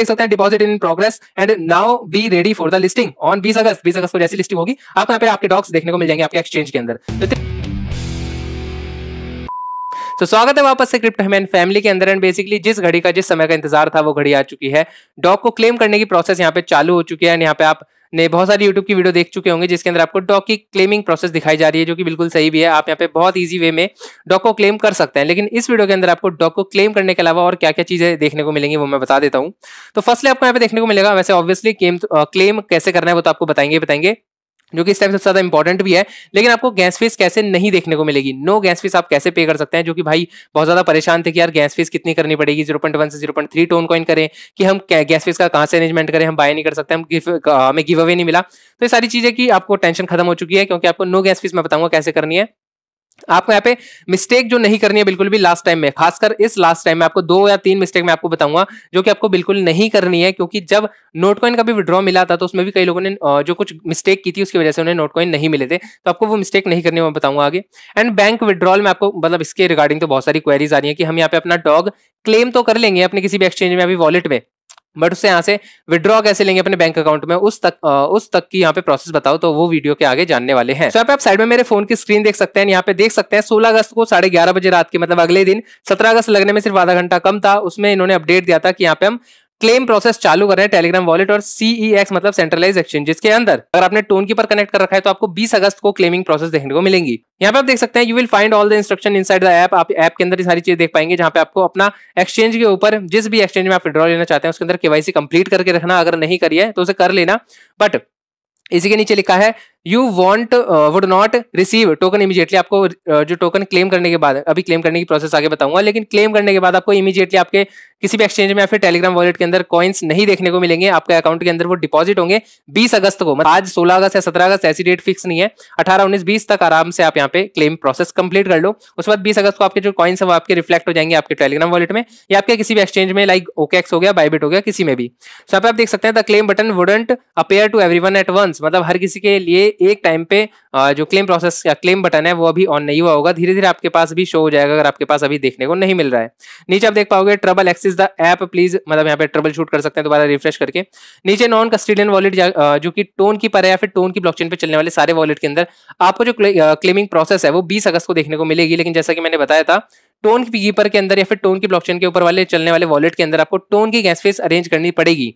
देख सकते हैं deposit in progress and now be ready for the listing on बीस अगस्त बीस अगस्त को जैसी लिस्टिंग होगी आप यहाँ पे आपके डॉक्स देखने को मिल जाएंगे आपके एक्सचेंज के अंदर तो so, तो स्वागत है वापस से क्रिप्ट हेमेन फैमिली के अंदर एंड बेसिकली जिस घड़ी का जिस समय का इंतजार था वो घड़ी आ चुकी है डॉग को क्लेम करने की प्रोसेस यहाँ पे चालू हो चुकी है एंड यहाँ पे आप ने बहुत सारी यूट्यूब की वीडियो देख चुके होंगे जिसके अंदर आपको डॉक की क्लेमिंग प्रोसेस दिखाई जा रही है जो कि बिल्कुल सही भी है आप यहाँ पे बहुत ईजी वे में डॉक को क्लेम कर सकते हैं लेकिन इस वीडियो के अंदर आपको डॉक को क्लेम करने के अलावा और क्या क्या चीजें देखने को मिलेंगी वो मैं बता देता हूँ तो फर्स्टली आपको यहाँ पे देखने को मिलेगा वैसे ऑब्वियसली क्लेम कैसे करना है वो तो आपको बताएंगे बताएंगे जो कि इस टाइम सबसे ज्यादा इंपॉर्टेंट भी है लेकिन आपको गैस फीस कैसे नहीं देखने को मिलेगी नो गैस फीस आप कैसे पे कर सकते हैं जो कि भाई बहुत ज्यादा परेशान थे कि यार गैस फीस कितनी करनी पड़ेगी जीरो पॉइंट वन से zero point three TON coin करें कि हम गैस फीस का कहां से अरेंजमेंट करें हम बाय नहीं कर सकते हम गिव हमें गिव अवे नहीं मिला तो ये सारी चीजें की आपको टेंशन खत्म हो चुकी है क्योंकि आपको नो गैस फीस मैं बताऊंगा कैसे करनी है आपको यहाँ पे मिस्टेक जो नहीं करनी है बिल्कुल भी लास्ट टाइम में खासकर इस लास्ट टाइम में आपको दो या तीन मिस्टेक मैं आपको बताऊंगा जो कि आपको बिल्कुल नहीं करनी है क्योंकि जब नोटकॉइन का भी विड्रॉ मिला था तो उसमें भी कई लोगों ने जो कुछ मिस्टेक की थी उसकी वजह से उन्हें नोटकॉइन नहीं मिले थे तो आपको वो मिस्टेक नहीं करनी मैं बताऊंगा आगे एंड बैंक विड्रॉल में आपको मतलब इसके रिगार्डिंग तो बहुत सारी क्वेरीज आ रही है कि हम यहाँ पे अपना डॉग क्लेम तो कर लेंगे अपने किसी भी एक्सचेंज में अभी वॉलेट में बट उससे यहाँ से विड्रॉ कैसे लेंगे अपने बैंक अकाउंट में उस तक आ, उस तक की यहाँ पे प्रोसेस बताओ तो वो वीडियो के आगे जानने वाले हैं तो यहाँ पे आप साइड में मेरे फोन की स्क्रीन देख सकते हैं यहाँ पे देख सकते हैं 16 अगस्त को साढ़े ग्यारह बजे रात के मतलब अगले दिन 17 अगस्त लगने में सिर्फ आधा घंटा कम था उसमें इन्होंने अपडेट दिया था कि यहाँ पे हम क्लेम प्रोसेस चालू कर रहे हैं टेलीग्राम वॉलेट और सीईएक्स e मतलब सेंट्रलाइज एक्सचेंज जिसके अंदर अगर आपने टोन की पर कनेक्ट कर रखा है तो आपको 20 अगस्त को क्लेमिंग प्रोसेस देखने को मिलेंगी यहाँ पे आप देख सकते हैं you will find all the instruction inside the app आप ऐप के अंदर सारी चीज देख पाएंगे जहां पे आपको अपना एक्सचेंज के ऊपर जिस भी एक्सचेंज में आप विड्रॉ लेना चाहते हैं उसके अंदर केवाईसी कंप्लीट करके रखना अगर नहीं करिए तो उसे कर लेना बट इसी के नीचे लिखा है you want would not receive token immediately आपको uh, जो टोकन क्लेम करने के बाद अभी क्लेम करने की प्रोसेस आगे बताऊंगा लेकिन क्लेम करने के बाद आपको इमीजिएटली आपके किसी भी एक्सचेंज में या फिर टेलीग्राम वॉलेट के अंदर कॉइन्स नहीं देखने को मिलेंगे आपके अकाउंट के अंदर वो डिपॉजिट होंगे बीस अगस्त को मतलब आज सोलह अगस्त या सत्रह अगस्त ऐसी डेट फिक्स नहीं है अठारह उन्नीस बीस तक आराम से आप यहाँ पे क्लेम प्रोसेस कंप्लीट कर लो उसके बाद बीस अगस्त को आपके जो कॉइन्स है वो आपके रिफ्लेक्ट हो जाएंगे आपके टेलीग्राम वॉलेट में या आपके किसी भी एक्सचेंज में लाइक ओकेक्स हो गया बाइबिट हो गया किसी में भी सो so, आप देख सकते हैं the claim button wouldn't appear to every at once मतलब हर किसी के लिए एक टाइम पे जो क्लेम प्रोसेस या क्लेम बटन है वो अभी ऑन नहीं हुआ होगा धीरे धीरे आपके पास भी शो हो जाएगा अगर आपके पास अभी देखने को नहीं मिल रहा है नीचे आप देख पाओगे trouble access the app please मतलब यहाँ पे ट्रबल शूट कर सकते हैं दोबारा रिफ्रेश करके नीचे नॉन कस्टोडियन वॉलेट जो कि टोन की पर है या फिर टोन की ब्लॉक पे चलने वाले सारे वॉलेट के अंदर आपको जो क्लेमिंग प्रोसेस है वो बीस अगस्त को देखने को मिलेगी लेकिन जैसा कि मैंने बताया था टोन की पीपर के अंदर या फिर टोन की ब्लॉकचेन के ऊपर वाले चलने वाले वॉलेट के अंदर आपको टोन की गैस फेस अरेंज करनी पड़ेगी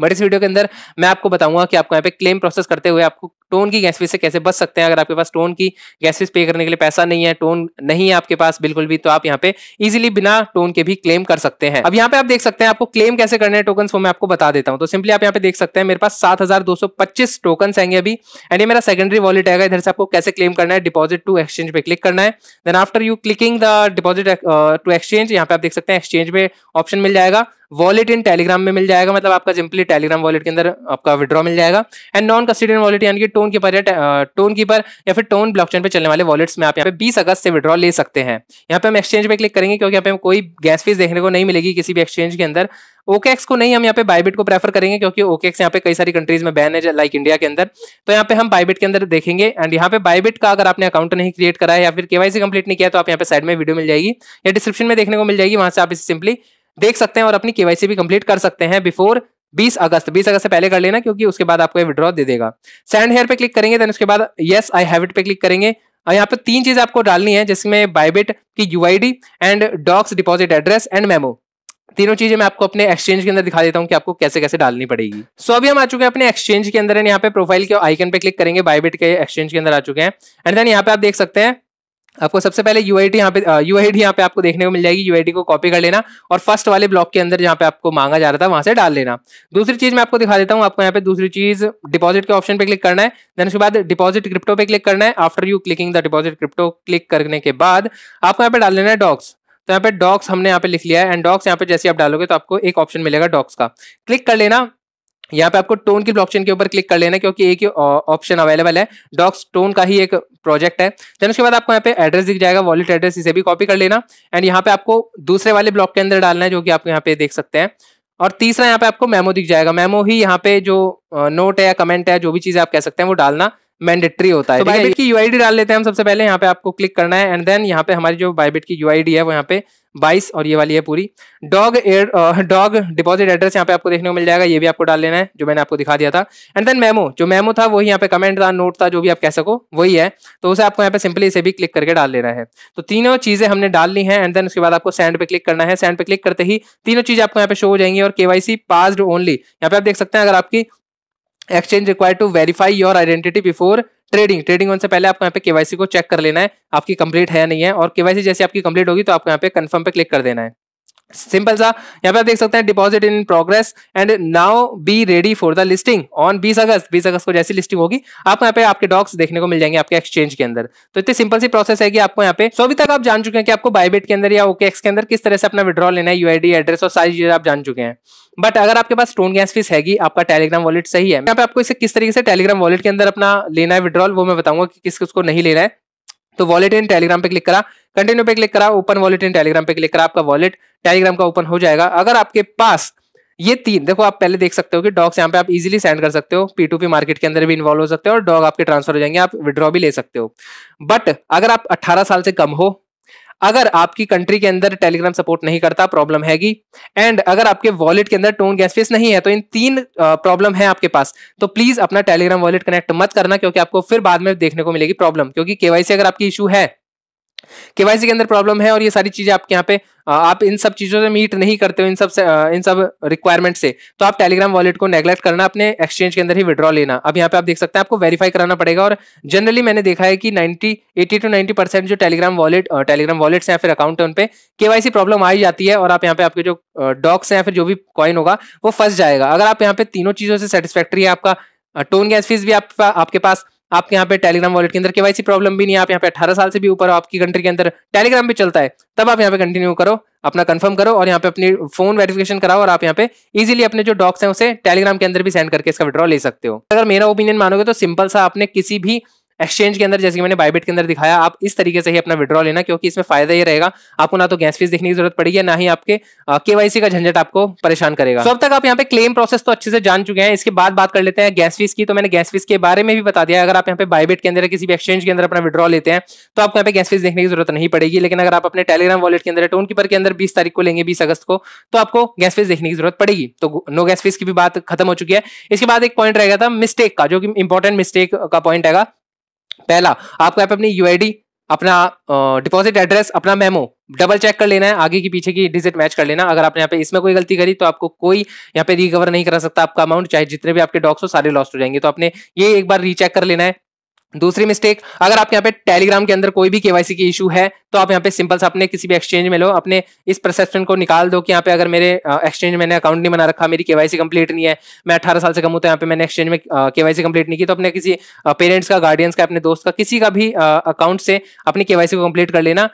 बट इस वीडियो के अंदर मैं आपको बताऊंगा कि आपको यहाँ पे क्लेम प्रोसेस करते हुए आपको टोन की गैस फीस से कैसे बच सकते हैं अगर आपके पास टोन की गैस फीस पे करने के लिए पैसा नहीं है टोन नहीं है आपके पास बिल्कुल भी तो आप यहाँ पे इजिली बिना टोन के भी क्लेम कर सकते हैं अब यहाँ पे आप देख सकते हैं आपको क्लेम कैसे करने हैं टोकन वो मैं आपको बता देता हूँ तो सिंपली आप यहाँ पे देख सकते हैं मेरे पास सात हजार दो सौ पच्चीस टोकन आएंगे अभी एंड ये मेरा सेकेंडरी वॉलेट आएगा इधर से आपको कैसे क्लेम करना है डिपॉजिट टू एक्सचेंज पे क्लिक करना है then after you clicking the deposit to exchange यहाँ पे आप देख सकते हैं एक्सचेंज में ऑप्शन मिल जाएगा वॉलेट इन टेलीग्राम में मिल जाएगा मतलब आपका सिंपली टेलीग्राम वॉलेट के अंदर आपका विड्रॉ मिल जाएगा एंड नॉन कस्टडियन वॉलेट यानी कि टोन कीपर या टोन कीपर या फिर टोन ब्लॉकचेन पे चलने वाले वॉलेट्स में आप यहाँ पे बीस अगस्त से विड्रॉ ले सकते हैं यहाँ पे हम एक्सचेंज पे क्लिक करेंगे क्योंकि यहाँ पे कोई गैस फीस देखने को नहीं मिलेगी किसी भी एक्सचेंज के अंदर ओकेएक्स को नहीं हम यहाँ पे बाइबिट को प्रेफर करेंगे क्योंकि ओकेएक्स यहाँ पे कई सारी कंट्रीज में बैन है लाइक इंडिया के अंदर तो यहाँ पे हम बाइबिट के अंदर देखेंगे एंड यहाँ पे बाइबिट का अगर आपने अकाउंट नहीं क्रिएट कराया या फिर केवाईसी कंप्लीट नहीं किया तो आप यहाँ पे साइड में वीडियो मिल जाएगी या डिस्क्रिप्शन में देखने को मिल जाएगी वहां से आप इसे सिंपली देख सकते हैं और अपनी केवाईसी भी कंप्लीट कर सकते हैं बिफोर 20 अगस्त 20 अगस्त से पहले कर लेना क्योंकि उसके बाद आपको विड्रॉ दे देगा सैंड हेयर पे क्लिक करेंगे देन उसके बाद यस आई हैव इट पे क्लिक करेंगे और यहाँ पे तीन चीज आपको डालनी है जिसमें बाइबिट की you and DOGS deposit address and memo तीनों चीजें मैं आपको अपने एक्सचेंज के अंदर दिखा देता हूँ कि आपको कैसे कैसे डालनी पड़ेगी सो so, अभी हम आ चुके हैं अपने एक्सचेंज के अंदर यहाँ पे प्रोफाइल के आइकन पे क्लिक करेंगे बायबिट के एक्सचेंज के अंदर आ चुके हैं एंड देन यहाँ पे आप देख सकते हैं आपको सबसे पहले यू आई यहाँ पे यू आई यहाँ पे आपको देखने को मिल जाएगी यू को कॉपी कर लेना और फर्स्ट वाले ब्लॉक के अंदर जहाँ पे आपको मांगा जा रहा था वहां से डाल लेना दूसरी चीज मैं आपको दिखा देता हूँ आपको यहाँ पे दूसरी चीज डिपॉजिट के ऑप्शन पे क्लिक करना है देन उसके बाद डिपॉजिट क्रिप्टो पे क्लिक करना है after you clicking the deposit crypto click करने के बाद आपको यहाँ पे डाल लेना है डॉक्स तो यहाँ पे डॉक्स हमने यहाँ पे लिख लिया है एंड डॉक्स यहाँ पे जैसे आप डालोगे तो आपको एक ऑप्शन मिलेगा डॉक्स का क्लिक कर लेना यहाँ पे आपको टोन की ब्लॉकचेन के ऊपर क्लिक कर लेना क्योंकि एक ही ऑप्शन uh, अवेलेबल है डॉक्स टोन का ही एक प्रोजेक्ट है देन उसके बाद आपको यहाँ पे एड्रेस दिख जाएगा वॉलेट एड्रेस इसे भी कॉपी कर लेना एंड यहाँ पे आपको दूसरे वाले ब्लॉक के अंदर डालना है जो कि आप यहाँ पे देख सकते हैं और तीसरा यहाँ पे आपको मेमो दिख जाएगा मेमो ही यहाँ पे जो नोट uh, है या कमेंट है जो भी चीज़ आप कह सकते हैं वो डालना मैंडेटरी होता है so, बाइबिट की यू डाल लेते हैं हम सबसे पहले यहाँ पे आपको क्लिक करना है एंड देन यहाँ पे हमारी जो बाइबिट की यू है वो यहाँ पे 22 और ये वाली है पूरी dog airdrop deposit address यहाँ पे आपको देखने को मिल जाएगा ये भी आपको डाल लेना है जो मैंने आपको दिखा दिया था एंड देन मेमो जो मेमो था वही यहाँ पे कमेंट था नोट था जो भी आप कह सको वही है तो उसे आपको यहाँ पे सिंपली इसे भी क्लिक करके डाल लेना है तो तीनों चीजें हमने डाल ली है एंड देन उसके बाद आपको सेंड पे क्लिक करना है सेंड पे क्लिक करते ही तीनों चीजें आपको यहाँ पे शो हो जाएंगी और केवासी पास ओनली यहाँ पे आप देख सकते हैं अगर आपकी exchange require to verify your identity before trading trading होने से पहले आपको यहाँ पे केवाईसी को चेक कर लेना है आपकी कंप्लीट है या नहीं है और केवाईसी जैसे आपकी कंप्लीट होगी तो आपको यहाँ पे कंफर्म पे क्लिक कर देना है सिंपल सा यहाँ पे आप देख सकते हैं deposit in progress and now be ready for the listing on बीस अगस्त बीस अगस्त को जैसी लिस्टिंग होगी आपको यहाँ पे आपके डॉक्स देखने को मिल जाएंगे आपके एक्सचेंज के अंदर तो इतनी सिंपल सी प्रोसेस है कि आपको यहाँ पे सो अभी तक आप जान चुके हैं कि आपको बायबेट के अंदर या एक्स के अंदर किस तरह से अपना विड्रॉ लेना है यूआईडी एड्रेस और सारी चीजें आप जान चुके हैं बट अगर आपके पास स्टोन गैस फीस हैगी आपका टेलीग्राम वॉलेट सही है यहाँ पे आपको इसे किस तरीके से टेलीग्राम वॉलेट के अंदर अपना लेना है विड्रॉल वो मैं बताऊंगा कि किस किस को नहीं लेना है तो वॉलेट इन टेलीग्राम पे क्लिक करा कंटिन्यू पे क्लिक करा ओपन वॉलेट इन टेलीग्राम पे क्लिक करा आपका वॉलेट टेलीग्राम का ओपन हो जाएगा अगर आपके पास ये तीन देखो आप पहले देख सकते हो कि डॉग्स यहाँ पे आप इजीली सेंड कर सकते हो पी मार्केट के अंदर भी इन्वॉल्व हो सकते हो और डॉग आपके ट्रांसफर हो जाएंगे आप विड्रॉ भी ले सकते हो बट अगर आप 18 साल से कम हो अगर आपकी कंट्री के अंदर टेलीग्राम सपोर्ट नहीं करता प्रॉब्लम हैगी एंड अगर आपके वॉलेट के अंदर टोन गैस फीस नहीं है तो इन तीन प्रॉब्लम है आपके पास तो प्लीज अपना टेलीग्राम वॉलेट कनेक्ट मत करना क्योंकि आपको फिर बाद में देखने को मिलेगी प्रॉब्लम क्योंकि केवाईसी अगर आपकी इशू है केवाईसी के अंदर प्रॉब्लम है और ये सारी चीजें आपके यहाँ पे आप इन सब चीजों से मीट नहीं करते हो इन सब से, इन सब रिक्वायरमेंट से तो आप टेलीग्राम वॉलेट को नेग्लेक्ट करना अपने एक्सचेंज के अंदर ही विड्रॉ लेना अब यहाँ पे आप देख सकते हैं आपको वेरीफाई कराना पड़ेगा और जनरली मैंने देखा है कि 90 80 टू 90 परसेंट जो टेलीग्राम वॉलेट टेलीग्राम वॉलेट या फिर अकाउंट है उनपे केवासी केवाईसी प्रॉब्लम आई जाती है और आप यहाँ पे आपके जो डॉक्स या फिर जो भी कॉइन होगा वो फंस जाएगा अगर आप यहाँ पे तीनों चीजों से सेटिस्फेक्ट्री है आपका टोन गैस फीस भी आपके पास आपके यहाँ पे टेलीग्राम वॉलेट के अंदर केवाईसी प्रॉब्लम भी नहीं है आप यहाँ पे अठारह साल से भी ऊपर हो आपकी कंट्री के अंदर टेलीग्राम भी चलता है तब आप यहाँ पे कंटिन्यू करो अपना कंफर्म करो और यहाँ पे अपनी फोन वेरिफिकेशन कराओ और आप यहाँ पे इजीली अपने जो डॉक्स हैं उसे टेलीग्राम के अंदर भी सेंड करके इसका विड्रॉ ले सकते हो अगर मेरा ओपिनियन मानोगे तो सिंपल सा आपने किसी भी एक्सचेंज के अंदर जैसे कि मैंने बाइबिट के अंदर दिखाया आप इस तरीके से ही अपना विड्रॉ लेना क्योंकि इसमें फायदा ये रहेगा आपको ना तो गैस फीस देखने की जरूरत पड़ेगी ना ही आपके केवाईसी का झंझट आपको परेशान करेगा तो अब तक आप यहाँ पे क्लेम प्रोसेस तो अच्छे से जान चुके हैं इसके बाद बात कर लेते हैं गैस फीस की तो मैंने गैस फीस के बारे में भी बता दिया अगर आप यहाँ पे बाइबिट के अंदर किसी भी एक्सचेंज के अंदर अपना विड्रॉ लेते हैं तो आपको यहाँ पे गैस फीस देखने की जरूरत नहीं पड़ेगी लेकिन अगर आप अपने टेलीग्राम वॉलेट के अंदर टोन कीपर के अंदर बीस तारीख को लेंगे बीस अगस्त को तो आपको गैस फीस देखने की जरूरत पड़ेगी तो नो गैस फीस की भी बात खत्म हो चुकी है इसके बाद एक पॉइंट रहेगा था मिस्टेक का जो कि इंपॉर्टेंट मिस्टेक का पॉइंट आएगा पहला आपको यहाँ पे अपनी यूआईडी अपना डिपॉजिट एड्रेस अपना मेमो डबल चेक कर लेना है आगे की पीछे की डिजिट मैच कर लेना अगर आपने यहाँ पे इसमें कोई गलती करी तो आपको कोई यहाँ पे रिकवर नहीं करा सकता आपका अमाउंट चाहे जितने भी आपके डॉक्स हो सारे लॉस्ट हो जाएंगे तो आपने ये एक बार रीचेक कर लेना है दूसरी मिस्टेक अगर आपके यहाँ पे टेलीग्राम के अंदर कोई भी केवाईसी की इशू है तो आप यहाँ पे सिंपल सा अपने किसी भी एक्सचेंज में लो अपने इस परसेप्शन को निकाल दो कि यहाँ पे अगर मेरे एक्सचेंज मैंने अकाउंट नहीं बना रखा मेरी केवाईसी कंप्लीट नहीं है मैं अठारह साल से कम हूं तो यहाँ पे मैंने एक्सचेंज में केवाईसी कंप्लीट नहीं की तो अपने किसी पेरेंट्स का गार्डियंस का अपने दोस्त का किसी का भी अकाउंट से अपनी केवाईसी को कंप्लीट कर लेना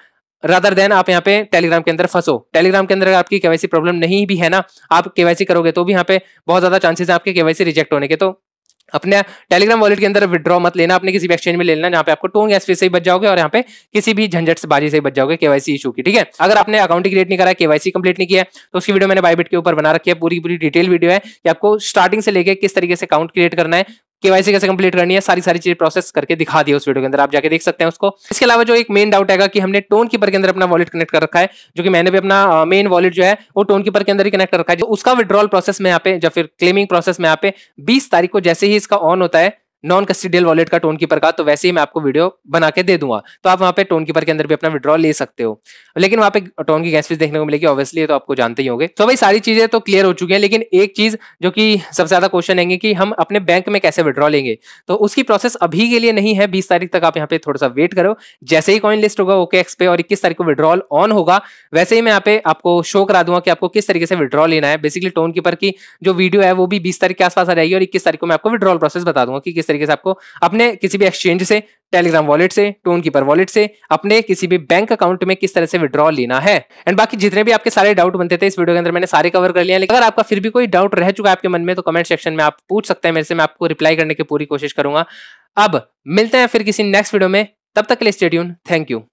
रादर देन आप यहाँ पे टेलीग्राम के अंदर फंसो टेलीग्राम के अंदर अगर आपकी केवाईसी प्रॉब्लम नहीं भी है ना आप केवाईसी करोगे तो भी यहाँ पे बहुत ज्यादा चांसेस है आपके केवाईसी रिजेक्ट होने के तो अपने टेलीग्राम वॉलेट के अंदर विद्रॉ मत लेना अपने किसी भी एक्सचेंज में ले लेना जहाँ पे आपको टोन एस से से बच जाओगे और यहाँ पे किसी भी झंझट से बाजी से बच जाओगे केवाईसी इशू की ठीक है अगर आपने अकाउंट क्रिएट नहीं करा केवाईसी कंप्लीट नहीं किया तो उसकी वीडियो मैंने बाइबिट के ऊपर बना रखी है पूरी पूरी डिटेल वीडियो है कि आपको स्टार्टिंग से लेकर किस तरीके से अकाउंट क्रिएट करना है केवाईसी कैसे कंप्लीट करनी है सारी सारी चीज प्रोसेस करके दिखा दिया उस वीडियो के अंदर आप जाके देख सकते हैं उसको इसके अलावा जो एक मेन डाउट है कि हमने टोन कीपर के अंदर अपना वॉलेट कनेक्ट कर रखा है जो कि मैंने भी अपना मेन वॉलेट जो है वो टोन कीपर के अंदर ही कनेक्ट कर रखा है उसका विड्रॉल प्रोसेस में यहाँ पे या फिर क्लेमिंग प्रोसेस में यहाँ पे बीस तारीख को जैसे ही इसका ऑन होता है नॉन कस्टिडियल वॉलेट का टोन कीपर का तो वैसे ही मैं आपको वीडियो बना के दे दूंगा तो आप वहाँ पे टोन कीपर के अंदर भी अपना विड्रॉ ले सकते हो लेकिन वहाँ पे टोन की गैस फीस देखने को मिलेगी ऑब्वियसली तो आपको जानते ही होंगे तो भाई सारी चीजें तो क्लियर हो चुकी है लेकिन एक चीज जो कि सबसे ज्यादा क्वेश्चन है कि हम अपने बैंक में कैसे विड्रॉ लेंगे तो उसकी प्रोसेस अभी के लिए नहीं है बीस तारीख तक आप यहाँ पे थोड़ा सा वेट करो जैसे ही कॉइन लिस्ट होगा ओके एक्सपे पे और इक्कीस तारीख को विड्रॉल ऑन होगा वैसे ही मैं यहाँ पे आपको शो करा दूंगा कि आपको किस तरीके से विड्रॉ लेना है बेसिकली टोन कीपर की जो वीडियो है वो भी बीस तारीख के आसपास आ जाएगी और इक्कीस तारीख को मैं आपको विड्रॉल प्रोसेस बता दूंगा कि किस तरीके से आपको अपने किसी भी एक्सचेंज से टेलीग्राम वॉलेट से टोन कीपर वॉलेट से अपने किसी भी बैंक अकाउंट में किस तरह से विड्रॉ लेना है एंड बाकी जितने भी आपके सारे डाउट बनते थे इस वीडियो के अंदर मैंने सारे कवर कर लिया लेकिन अगर आपका फिर भी कोई डाउट रह चुका है आपके मन में तो कमेंट सेक्शन में आप पूछ सकते हैं मेरे से मैं आपको रिप्लाई करने की पूरी कोशिश करूंगा अब मिलते हैं फिर किसी नेक्स्ट वीडियो में तब तक के लिए स्टेडियन थैंक यू